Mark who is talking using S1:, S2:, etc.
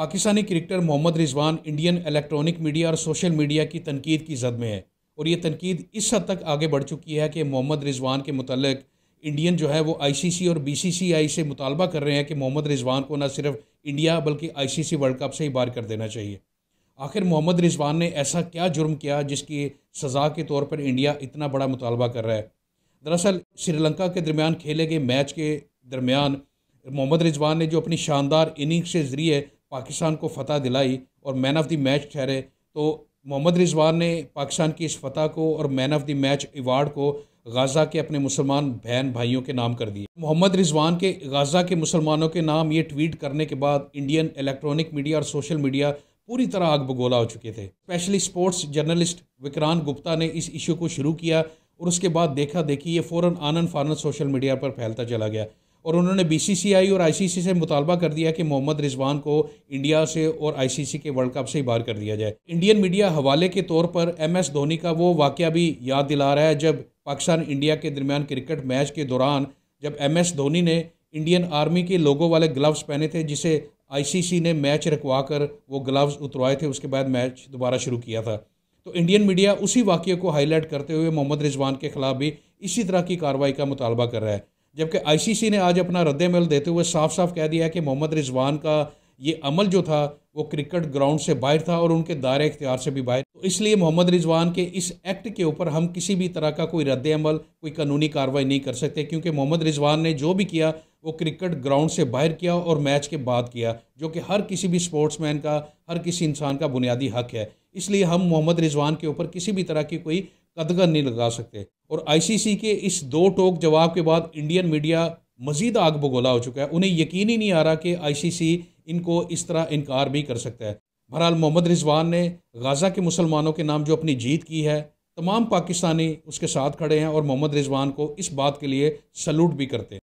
S1: Pakistani cricketer Mohammad Rizwan Indian electronic media और social media की तनकीद की जद में है और ये तनकीद इस हद तक आगे बढ़ चुकी है कि मोहम्मद रिजवान के मतलब इंडियन जो है वो आईसीसी और बीसीसीआई से मुतालबा कर रहे हैं कि मोहम्मद रिजवान को ना सिर्फ इंडिया बल्कि आईसीसी वर्ल्ड कप से ही बाहर कर देना चाहिए आखिर मोहम्मद रिजवान ने ऐसा क्या जुर्म किया जिसकी सज़ा के तौर पर इंडिया इतना बड़ा मुतालबा कर रहा है दरअसल श्रीलंका के दरमियान खेले गए मैच के दरमियान मोहम्मद रिजवान ने जो अपनी शानदार इनिंग्स के ज़रिए पाकिस्तान को फतह दिलाई और मैन ऑफ द मैच ठहरे तो मोहम्मद रिजवान ने पाकिस्तान की इस फतह को और man of the match award को गाज़ा के अपने मुसलमान बहन भाइयों के नाम कर दिए मोहम्मद रिजवान के गाज़ा के मुसलमानों के नाम ये ट्वीट करने के बाद इंडियन इलेक्ट्रॉनिक मीडिया और सोशल मीडिया पूरी तरह आग बगोला हो चुके थे specially sports journalist Vikrant Gupta ने इस इशू को शुरू किया और उसके बाद देखा देखी ये फ़ौर आनन फानंद सोशल मीडिया पर फैलता चला गया और उन्होंने बीसीसीआई और आईसीसी से मुतालबा कर दिया कि मोहम्मद रिजवान को इंडिया से और आईसीसी के वर्ल्ड कप से ही बाहर कर दिया जाए इंडियन मीडिया हवाले के तौर पर एमएस धोनी का वो वाक्य भी याद दिला रहा है जब पाकिस्तान इंडिया के दरमियान क्रिकेट मैच के दौरान जब एस धोनी ने इंडियन आर्मी के लोगों वाले ग्लव्स पहने थे जिसे आई ने मैच रखवा कर वो ग्लव्स उतरवाए थे उसके बाद मैच दोबारा शुरू किया था तो इंडियन मीडिया उसी वाक्य को हाईलाइट करते हुए मोहम्मद रिजवान के खिलाफ भी इसी तरह की कार्रवाई का मुतालबा कर रहा है जबकि आईसीसी ने आज अपना रद्दमल देते हुए साफ साफ कह दिया कि मोहम्मद रिजवान का ये अमल जो था वो क्रिकेट ग्राउंड से बाहर था और उनके दायरे इख्तियार से भी बाहर तो इसलिए मोहम्मद रिजवान के इस एक्ट के ऊपर हम किसी भी तरह का कोई रद्द अमल कोई कानूनी कार्रवाई नहीं कर सकते क्योंकि मोहम्मद रिजवान ने जो भी किया वो क्रिकेट ग्राउंड से बाहर किया और मैच के बाद किया जो कि हर किसी भी स्पोर्ट्समैन का हर किसी इंसान का बुनियादी हक है इसलिए हम मोहम्मद रिजवान के ऊपर किसी भी तरह की कोई कदगन नहीं लगा सकते और आईसीसी के इस दो टोक जवाब के बाद इंडियन मीडिया मजीद आग बगोला हो चुका है उन्हें यकीन ही नहीं आ रहा कि आईसीसी इनको इस तरह इनकार भी कर सकता है बहरहाल मोहम्मद रिजवान ने गाज़ा के मुसलमानों के नाम जो अपनी जीत की है तमाम पाकिस्तानी उसके साथ खड़े हैं और मोहम्मद रिजवान को इस बात के लिए सल्यूट भी करते हैं